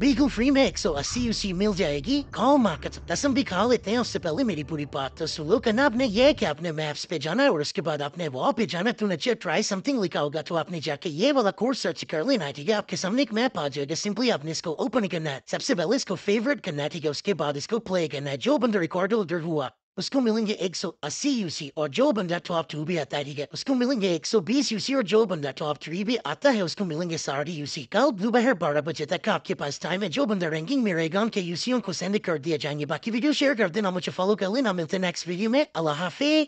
बिल्कुल फ्री में एक सौ अस्सी उसी मिल जाएगी कॉल मार्केट दसम भी खा लेते हैं उससे पहले मेरी पूरी बात तो सुन लो करना आपने ये कि आपने मैप्स पे जाना है और उसके बाद आपने वहाँ पे जाना तुम नीचे ट्राई समथिंग लिखा होगा तो आपने जाके ये वाला कोर्स सर्च कर लेना है ठीक है आपके सामने एक मैप आ जाएगा सिंपली आपने इसको ओपन करना है सबसे पहले इसको फेवरेट करना है ठीक है उसके बाद इसको प्ले करना है जो बंद रिकॉर्ड होल्डर हुआ उसको मिलेंगे एक सौ अस्सी यूसी और जो बंदा टॉप टू भी आता है उसको मिलेंगे एक सौ बीस यूसी और जो बंदा टॉप थ्री भी आता है उसको मिलेंगे सारी यूसी कल दोपहर बारह बजे तक आपके पास टाइम है जो बंदा रैंकिंग में रहेगा उनके यूसी को सेंड कर दिया जाएंगे बाकी वीडियो शेयर कर देना मुझे फॉलो कर लेना मिलते नेक्स्ट वीडियो में अल्लाह हाफिज